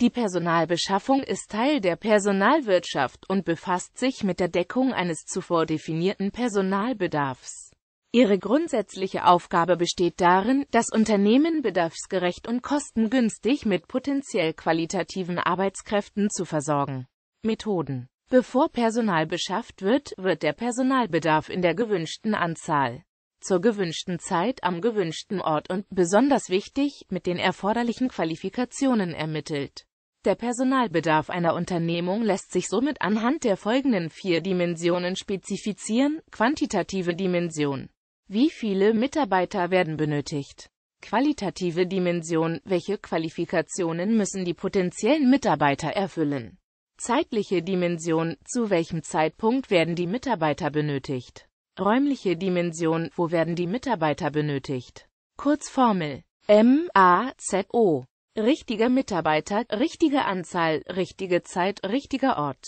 Die Personalbeschaffung ist Teil der Personalwirtschaft und befasst sich mit der Deckung eines zuvor definierten Personalbedarfs. Ihre grundsätzliche Aufgabe besteht darin, das Unternehmen bedarfsgerecht und kostengünstig mit potenziell qualitativen Arbeitskräften zu versorgen. Methoden Bevor Personal beschafft wird, wird der Personalbedarf in der gewünschten Anzahl, zur gewünschten Zeit, am gewünschten Ort und, besonders wichtig, mit den erforderlichen Qualifikationen ermittelt. Der Personalbedarf einer Unternehmung lässt sich somit anhand der folgenden vier Dimensionen spezifizieren. Quantitative Dimension. Wie viele Mitarbeiter werden benötigt? Qualitative Dimension. Welche Qualifikationen müssen die potenziellen Mitarbeiter erfüllen? Zeitliche Dimension. Zu welchem Zeitpunkt werden die Mitarbeiter benötigt? Räumliche Dimension. Wo werden die Mitarbeiter benötigt? Kurzformel. M-A-Z-O. Richtiger Mitarbeiter, richtige Anzahl, richtige Zeit, richtiger Ort.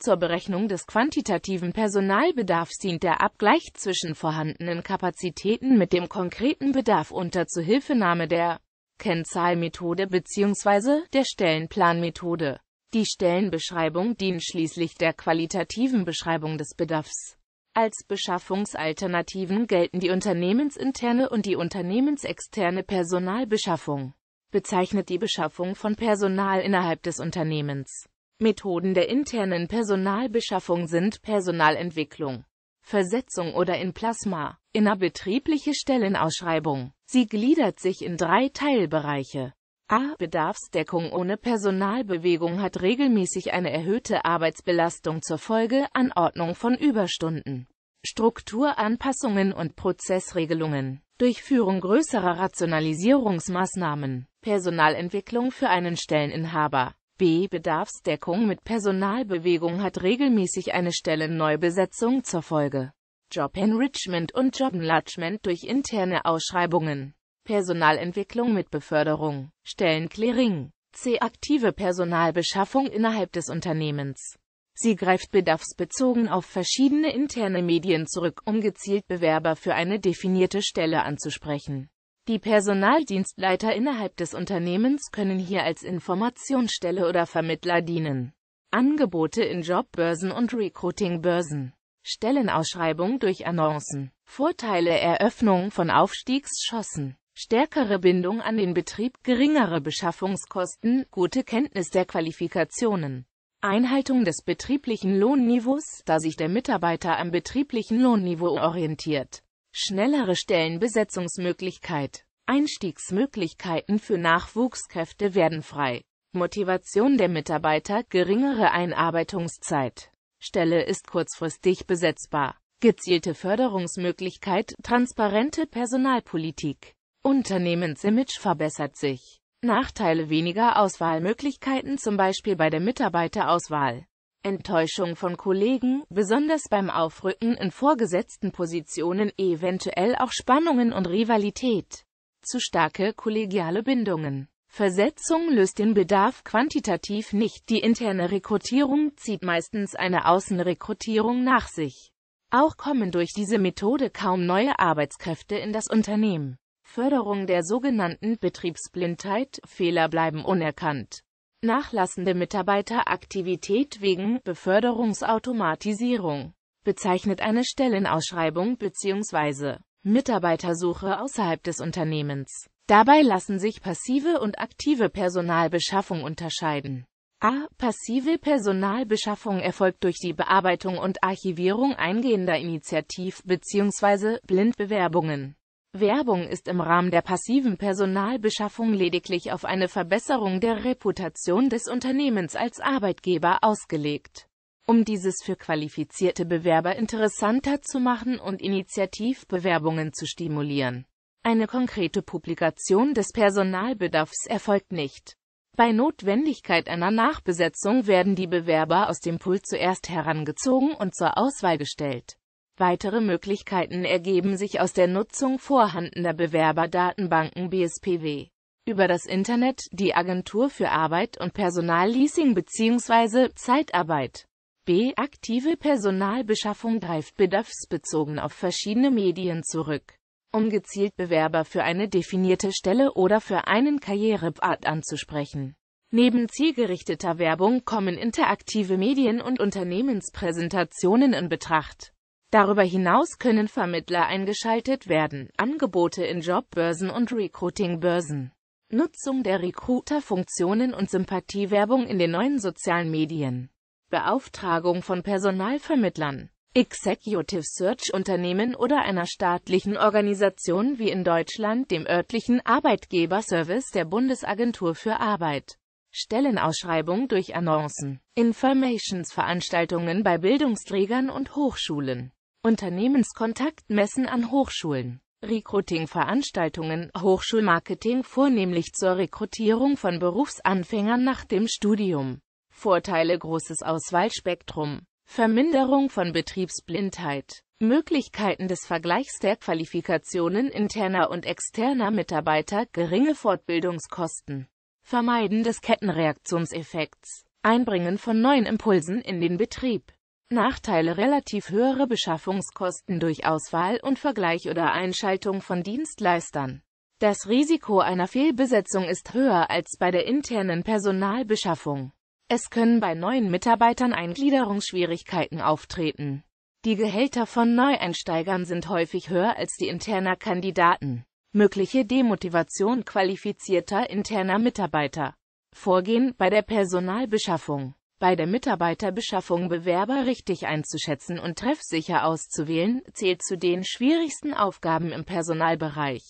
Zur Berechnung des quantitativen Personalbedarfs dient der Abgleich zwischen vorhandenen Kapazitäten mit dem konkreten Bedarf unter Zuhilfenahme der Kennzahlmethode bzw. der Stellenplanmethode. Die Stellenbeschreibung dient schließlich der qualitativen Beschreibung des Bedarfs. Als Beschaffungsalternativen gelten die unternehmensinterne und die unternehmensexterne Personalbeschaffung bezeichnet die Beschaffung von Personal innerhalb des Unternehmens. Methoden der internen Personalbeschaffung sind Personalentwicklung, Versetzung oder in Plasma, innerbetriebliche Stellenausschreibung. Sie gliedert sich in drei Teilbereiche. A. Bedarfsdeckung ohne Personalbewegung hat regelmäßig eine erhöhte Arbeitsbelastung zur Folge, Anordnung von Überstunden, Strukturanpassungen und Prozessregelungen, Durchführung größerer Rationalisierungsmaßnahmen. Personalentwicklung für einen Stelleninhaber. B. Bedarfsdeckung mit Personalbewegung hat regelmäßig eine Stellenneubesetzung zur Folge. Job Enrichment und Job Enlargement durch interne Ausschreibungen. Personalentwicklung mit Beförderung, Stellenclearing, C. Aktive Personalbeschaffung innerhalb des Unternehmens. Sie greift bedarfsbezogen auf verschiedene interne Medien zurück, um gezielt Bewerber für eine definierte Stelle anzusprechen. Die Personaldienstleiter innerhalb des Unternehmens können hier als Informationsstelle oder Vermittler dienen. Angebote in Jobbörsen und Recruitingbörsen. Stellenausschreibung durch Annoncen. Vorteile Eröffnung von Aufstiegschancen. Stärkere Bindung an den Betrieb, geringere Beschaffungskosten, gute Kenntnis der Qualifikationen. Einhaltung des betrieblichen Lohnniveaus, da sich der Mitarbeiter am betrieblichen Lohnniveau orientiert. Schnellere Stellenbesetzungsmöglichkeit. Einstiegsmöglichkeiten für Nachwuchskräfte werden frei. Motivation der Mitarbeiter, geringere Einarbeitungszeit. Stelle ist kurzfristig besetzbar. Gezielte Förderungsmöglichkeit, transparente Personalpolitik. Unternehmensimage verbessert sich. Nachteile weniger Auswahlmöglichkeiten zum Beispiel bei der Mitarbeiterauswahl. Enttäuschung von Kollegen, besonders beim Aufrücken in vorgesetzten Positionen, eventuell auch Spannungen und Rivalität. Zu starke kollegiale Bindungen. Versetzung löst den Bedarf quantitativ nicht, die interne Rekrutierung zieht meistens eine Außenrekrutierung nach sich. Auch kommen durch diese Methode kaum neue Arbeitskräfte in das Unternehmen. Förderung der sogenannten Betriebsblindheit, Fehler bleiben unerkannt. Nachlassende Mitarbeiteraktivität wegen Beförderungsautomatisierung bezeichnet eine Stellenausschreibung bzw. Mitarbeitersuche außerhalb des Unternehmens. Dabei lassen sich passive und aktive Personalbeschaffung unterscheiden. A. Passive Personalbeschaffung erfolgt durch die Bearbeitung und Archivierung eingehender Initiativ- bzw. Blindbewerbungen. Werbung ist im Rahmen der passiven Personalbeschaffung lediglich auf eine Verbesserung der Reputation des Unternehmens als Arbeitgeber ausgelegt. Um dieses für qualifizierte Bewerber interessanter zu machen und Initiativbewerbungen zu stimulieren. Eine konkrete Publikation des Personalbedarfs erfolgt nicht. Bei Notwendigkeit einer Nachbesetzung werden die Bewerber aus dem Pool zuerst herangezogen und zur Auswahl gestellt. Weitere Möglichkeiten ergeben sich aus der Nutzung vorhandener Bewerberdatenbanken BSPW. Über das Internet, die Agentur für Arbeit und Personalleasing bzw. Zeitarbeit. B. Aktive Personalbeschaffung greift bedarfsbezogen auf verschiedene Medien zurück, um gezielt Bewerber für eine definierte Stelle oder für einen Karrierepfad anzusprechen. Neben zielgerichteter Werbung kommen interaktive Medien und Unternehmenspräsentationen in Betracht. Darüber hinaus können Vermittler eingeschaltet werden, Angebote in Jobbörsen und Recruitingbörsen. Nutzung der Recruiter-Funktionen und Sympathiewerbung in den neuen sozialen Medien. Beauftragung von Personalvermittlern. Executive Search Unternehmen oder einer staatlichen Organisation wie in Deutschland dem örtlichen Arbeitgeberservice der Bundesagentur für Arbeit. Stellenausschreibung durch Annoncen, Informationsveranstaltungen bei Bildungsträgern und Hochschulen. Unternehmenskontakt messen an Hochschulen. Recruiting-Veranstaltungen, Hochschulmarketing vornehmlich zur Rekrutierung von Berufsanfängern nach dem Studium. Vorteile großes Auswahlspektrum. Verminderung von Betriebsblindheit. Möglichkeiten des Vergleichs der Qualifikationen interner und externer Mitarbeiter, geringe Fortbildungskosten. Vermeiden des Kettenreaktionseffekts. Einbringen von neuen Impulsen in den Betrieb. Nachteile relativ höhere Beschaffungskosten durch Auswahl und Vergleich oder Einschaltung von Dienstleistern. Das Risiko einer Fehlbesetzung ist höher als bei der internen Personalbeschaffung. Es können bei neuen Mitarbeitern Eingliederungsschwierigkeiten auftreten. Die Gehälter von Neueinsteigern sind häufig höher als die interner Kandidaten. Mögliche Demotivation qualifizierter interner Mitarbeiter. Vorgehen bei der Personalbeschaffung bei der Mitarbeiterbeschaffung Bewerber richtig einzuschätzen und treffsicher auszuwählen, zählt zu den schwierigsten Aufgaben im Personalbereich.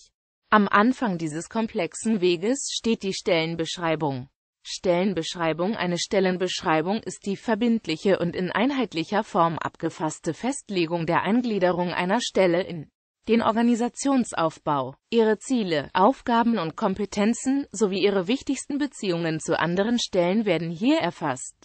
Am Anfang dieses komplexen Weges steht die Stellenbeschreibung. Stellenbeschreibung Eine Stellenbeschreibung ist die verbindliche und in einheitlicher Form abgefasste Festlegung der Eingliederung einer Stelle in den Organisationsaufbau, ihre Ziele, Aufgaben und Kompetenzen sowie ihre wichtigsten Beziehungen zu anderen Stellen werden hier erfasst.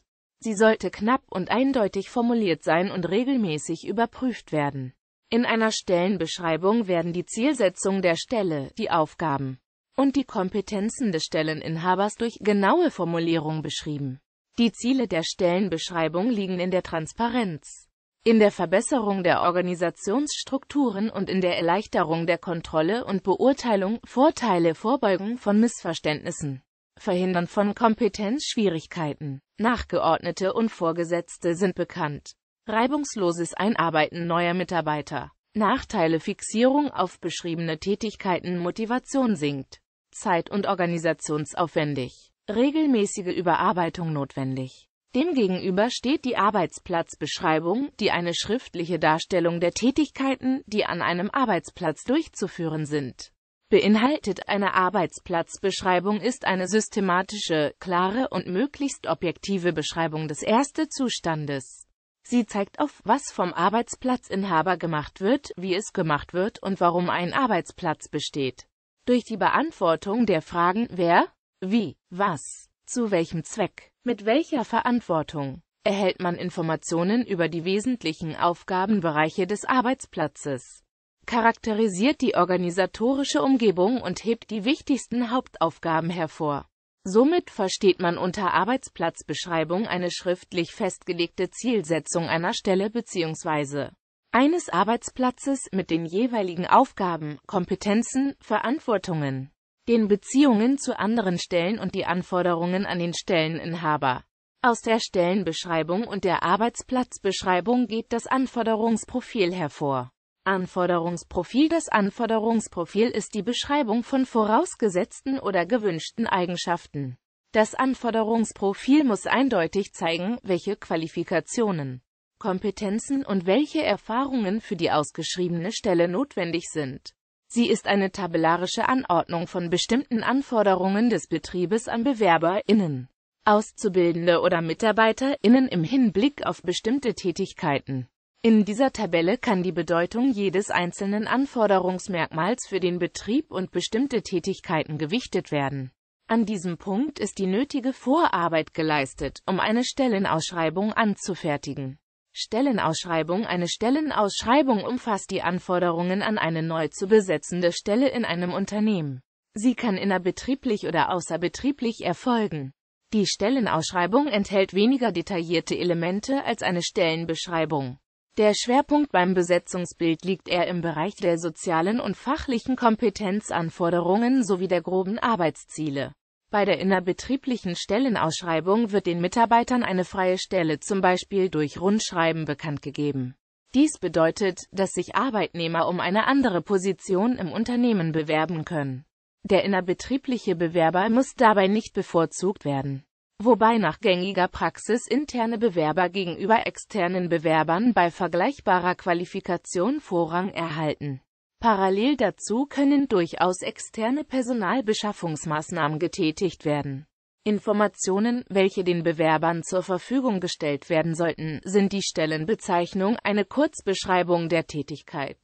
Sie sollte knapp und eindeutig formuliert sein und regelmäßig überprüft werden. In einer Stellenbeschreibung werden die Zielsetzung der Stelle, die Aufgaben und die Kompetenzen des Stelleninhabers durch genaue Formulierung beschrieben. Die Ziele der Stellenbeschreibung liegen in der Transparenz, in der Verbesserung der Organisationsstrukturen und in der Erleichterung der Kontrolle und Beurteilung, Vorteile, Vorbeugung von Missverständnissen. Verhindern von Kompetenzschwierigkeiten. Nachgeordnete und Vorgesetzte sind bekannt. Reibungsloses Einarbeiten neuer Mitarbeiter. Nachteile Fixierung auf beschriebene Tätigkeiten Motivation sinkt. Zeit- und organisationsaufwendig. Regelmäßige Überarbeitung notwendig. Demgegenüber steht die Arbeitsplatzbeschreibung, die eine schriftliche Darstellung der Tätigkeiten, die an einem Arbeitsplatz durchzuführen sind beinhaltet eine Arbeitsplatzbeschreibung ist eine systematische, klare und möglichst objektive Beschreibung des erste Zustandes. Sie zeigt auf, was vom Arbeitsplatzinhaber gemacht wird, wie es gemacht wird und warum ein Arbeitsplatz besteht. Durch die Beantwortung der Fragen wer, wie, was, zu welchem Zweck, mit welcher Verantwortung erhält man Informationen über die wesentlichen Aufgabenbereiche des Arbeitsplatzes charakterisiert die organisatorische Umgebung und hebt die wichtigsten Hauptaufgaben hervor. Somit versteht man unter Arbeitsplatzbeschreibung eine schriftlich festgelegte Zielsetzung einer Stelle bzw eines Arbeitsplatzes mit den jeweiligen Aufgaben, Kompetenzen, Verantwortungen, den Beziehungen zu anderen Stellen und die Anforderungen an den Stelleninhaber. Aus der Stellenbeschreibung und der Arbeitsplatzbeschreibung geht das Anforderungsprofil hervor. Anforderungsprofil Das Anforderungsprofil ist die Beschreibung von vorausgesetzten oder gewünschten Eigenschaften. Das Anforderungsprofil muss eindeutig zeigen, welche Qualifikationen, Kompetenzen und welche Erfahrungen für die ausgeschriebene Stelle notwendig sind. Sie ist eine tabellarische Anordnung von bestimmten Anforderungen des Betriebes an BewerberInnen, Auszubildende oder MitarbeiterInnen im Hinblick auf bestimmte Tätigkeiten. In dieser Tabelle kann die Bedeutung jedes einzelnen Anforderungsmerkmals für den Betrieb und bestimmte Tätigkeiten gewichtet werden. An diesem Punkt ist die nötige Vorarbeit geleistet, um eine Stellenausschreibung anzufertigen. Stellenausschreibung Eine Stellenausschreibung umfasst die Anforderungen an eine neu zu besetzende Stelle in einem Unternehmen. Sie kann innerbetrieblich oder außerbetrieblich erfolgen. Die Stellenausschreibung enthält weniger detaillierte Elemente als eine Stellenbeschreibung. Der Schwerpunkt beim Besetzungsbild liegt eher im Bereich der sozialen und fachlichen Kompetenzanforderungen sowie der groben Arbeitsziele. Bei der innerbetrieblichen Stellenausschreibung wird den Mitarbeitern eine freie Stelle zum Beispiel durch Rundschreiben bekannt gegeben. Dies bedeutet, dass sich Arbeitnehmer um eine andere Position im Unternehmen bewerben können. Der innerbetriebliche Bewerber muss dabei nicht bevorzugt werden wobei nach gängiger Praxis interne Bewerber gegenüber externen Bewerbern bei vergleichbarer Qualifikation Vorrang erhalten. Parallel dazu können durchaus externe Personalbeschaffungsmaßnahmen getätigt werden. Informationen, welche den Bewerbern zur Verfügung gestellt werden sollten, sind die Stellenbezeichnung, eine Kurzbeschreibung der Tätigkeit,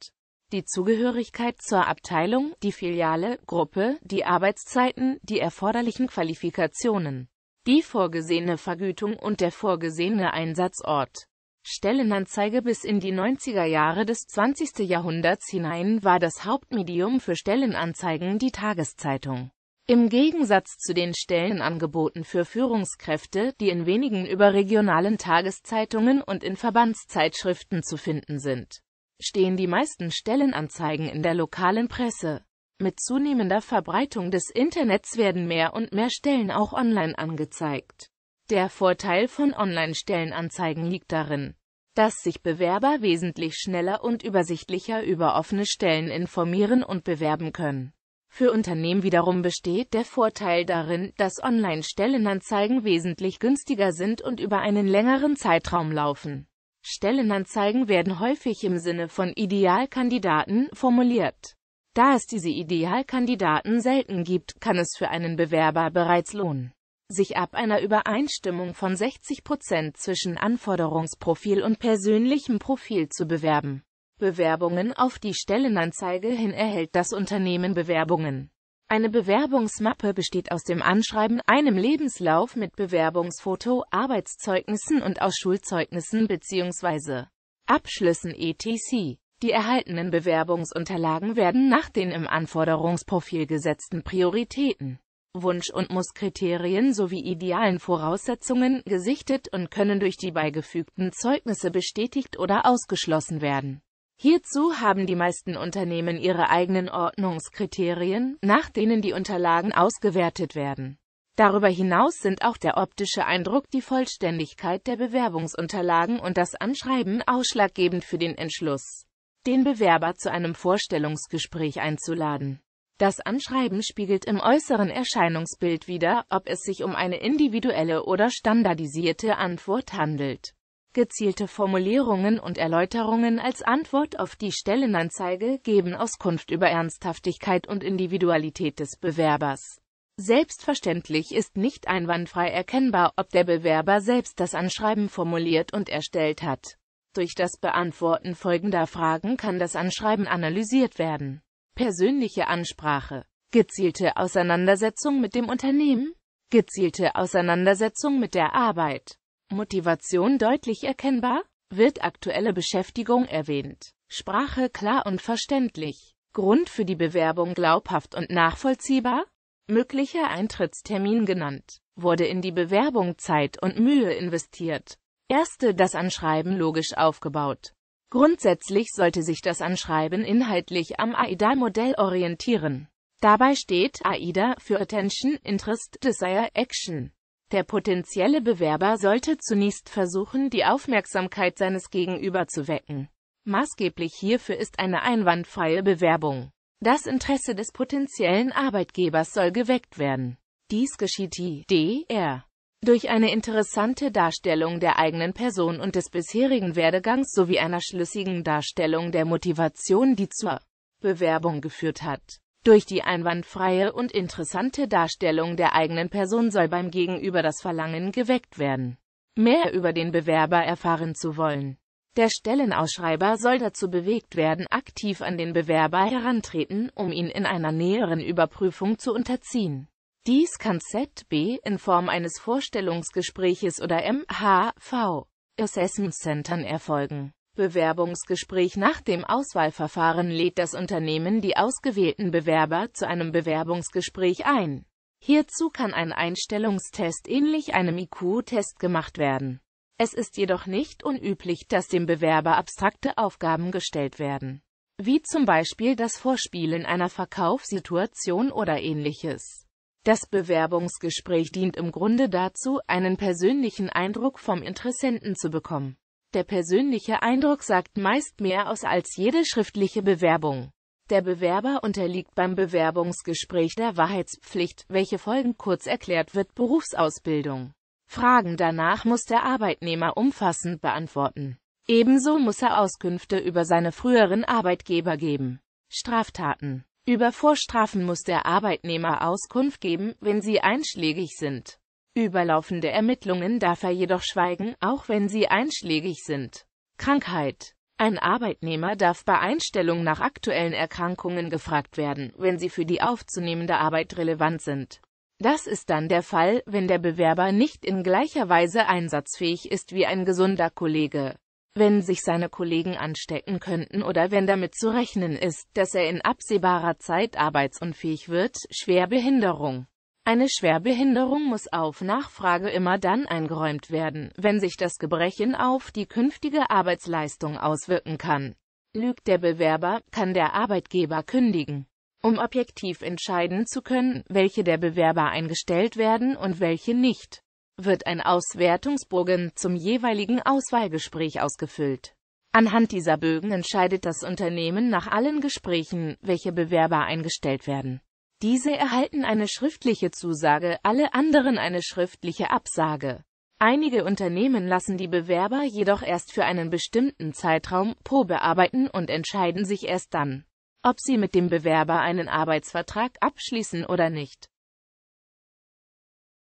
die Zugehörigkeit zur Abteilung, die Filiale, Gruppe, die Arbeitszeiten, die erforderlichen Qualifikationen die vorgesehene Vergütung und der vorgesehene Einsatzort. Stellenanzeige Bis in die 90er Jahre des 20. Jahrhunderts hinein war das Hauptmedium für Stellenanzeigen die Tageszeitung. Im Gegensatz zu den Stellenangeboten für Führungskräfte, die in wenigen überregionalen Tageszeitungen und in Verbandszeitschriften zu finden sind, stehen die meisten Stellenanzeigen in der lokalen Presse. Mit zunehmender Verbreitung des Internets werden mehr und mehr Stellen auch online angezeigt. Der Vorteil von Online-Stellenanzeigen liegt darin, dass sich Bewerber wesentlich schneller und übersichtlicher über offene Stellen informieren und bewerben können. Für Unternehmen wiederum besteht der Vorteil darin, dass Online-Stellenanzeigen wesentlich günstiger sind und über einen längeren Zeitraum laufen. Stellenanzeigen werden häufig im Sinne von Idealkandidaten formuliert. Da es diese Idealkandidaten selten gibt, kann es für einen Bewerber bereits lohnen, sich ab einer Übereinstimmung von 60 Prozent zwischen Anforderungsprofil und persönlichem Profil zu bewerben. Bewerbungen auf die Stellenanzeige hin erhält das Unternehmen Bewerbungen. Eine Bewerbungsmappe besteht aus dem Anschreiben, einem Lebenslauf mit Bewerbungsfoto, Arbeitszeugnissen und aus Schulzeugnissen bzw. Abschlüssen etc. Die erhaltenen Bewerbungsunterlagen werden nach den im Anforderungsprofil gesetzten Prioritäten, Wunsch- und Musskriterien sowie idealen Voraussetzungen gesichtet und können durch die beigefügten Zeugnisse bestätigt oder ausgeschlossen werden. Hierzu haben die meisten Unternehmen ihre eigenen Ordnungskriterien, nach denen die Unterlagen ausgewertet werden. Darüber hinaus sind auch der optische Eindruck, die Vollständigkeit der Bewerbungsunterlagen und das Anschreiben ausschlaggebend für den Entschluss den Bewerber zu einem Vorstellungsgespräch einzuladen. Das Anschreiben spiegelt im äußeren Erscheinungsbild wider, ob es sich um eine individuelle oder standardisierte Antwort handelt. Gezielte Formulierungen und Erläuterungen als Antwort auf die Stellenanzeige geben Auskunft über Ernsthaftigkeit und Individualität des Bewerbers. Selbstverständlich ist nicht einwandfrei erkennbar, ob der Bewerber selbst das Anschreiben formuliert und erstellt hat durch das Beantworten folgender Fragen kann das Anschreiben analysiert werden. Persönliche Ansprache. Gezielte Auseinandersetzung mit dem Unternehmen. Gezielte Auseinandersetzung mit der Arbeit. Motivation deutlich erkennbar. Wird aktuelle Beschäftigung erwähnt. Sprache klar und verständlich. Grund für die Bewerbung glaubhaft und nachvollziehbar. Möglicher Eintrittstermin genannt. Wurde in die Bewerbung Zeit und Mühe investiert. Erste das Anschreiben logisch aufgebaut. Grundsätzlich sollte sich das Anschreiben inhaltlich am AIDA-Modell orientieren. Dabei steht AIDA für Attention, Interest, Desire, Action. Der potenzielle Bewerber sollte zunächst versuchen, die Aufmerksamkeit seines Gegenüber zu wecken. Maßgeblich hierfür ist eine einwandfreie Bewerbung. Das Interesse des potenziellen Arbeitgebers soll geweckt werden. Dies geschieht die DR. Durch eine interessante Darstellung der eigenen Person und des bisherigen Werdegangs sowie einer schlüssigen Darstellung der Motivation, die zur Bewerbung geführt hat. Durch die einwandfreie und interessante Darstellung der eigenen Person soll beim Gegenüber das Verlangen geweckt werden, mehr über den Bewerber erfahren zu wollen. Der Stellenausschreiber soll dazu bewegt werden, aktiv an den Bewerber herantreten, um ihn in einer näheren Überprüfung zu unterziehen. Dies kann ZB in Form eines Vorstellungsgespräches oder MHV Assessment Centern erfolgen. Bewerbungsgespräch Nach dem Auswahlverfahren lädt das Unternehmen die ausgewählten Bewerber zu einem Bewerbungsgespräch ein. Hierzu kann ein Einstellungstest ähnlich einem IQ-Test gemacht werden. Es ist jedoch nicht unüblich, dass dem Bewerber abstrakte Aufgaben gestellt werden, wie zum Beispiel das Vorspielen einer Verkaufssituation oder ähnliches. Das Bewerbungsgespräch dient im Grunde dazu, einen persönlichen Eindruck vom Interessenten zu bekommen. Der persönliche Eindruck sagt meist mehr aus als jede schriftliche Bewerbung. Der Bewerber unterliegt beim Bewerbungsgespräch der Wahrheitspflicht, welche folgend kurz erklärt wird Berufsausbildung. Fragen danach muss der Arbeitnehmer umfassend beantworten. Ebenso muss er Auskünfte über seine früheren Arbeitgeber geben. Straftaten über Vorstrafen muss der Arbeitnehmer Auskunft geben, wenn sie einschlägig sind. Über laufende Ermittlungen darf er jedoch schweigen, auch wenn sie einschlägig sind. Krankheit Ein Arbeitnehmer darf bei Einstellung nach aktuellen Erkrankungen gefragt werden, wenn sie für die aufzunehmende Arbeit relevant sind. Das ist dann der Fall, wenn der Bewerber nicht in gleicher Weise einsatzfähig ist wie ein gesunder Kollege wenn sich seine Kollegen anstecken könnten oder wenn damit zu rechnen ist, dass er in absehbarer Zeit arbeitsunfähig wird, Schwerbehinderung. Eine Schwerbehinderung muss auf Nachfrage immer dann eingeräumt werden, wenn sich das Gebrechen auf die künftige Arbeitsleistung auswirken kann. Lügt der Bewerber, kann der Arbeitgeber kündigen. Um objektiv entscheiden zu können, welche der Bewerber eingestellt werden und welche nicht, wird ein Auswertungsbogen zum jeweiligen Auswahlgespräch ausgefüllt. Anhand dieser Bögen entscheidet das Unternehmen nach allen Gesprächen, welche Bewerber eingestellt werden. Diese erhalten eine schriftliche Zusage, alle anderen eine schriftliche Absage. Einige Unternehmen lassen die Bewerber jedoch erst für einen bestimmten Zeitraum probearbeiten und entscheiden sich erst dann, ob sie mit dem Bewerber einen Arbeitsvertrag abschließen oder nicht.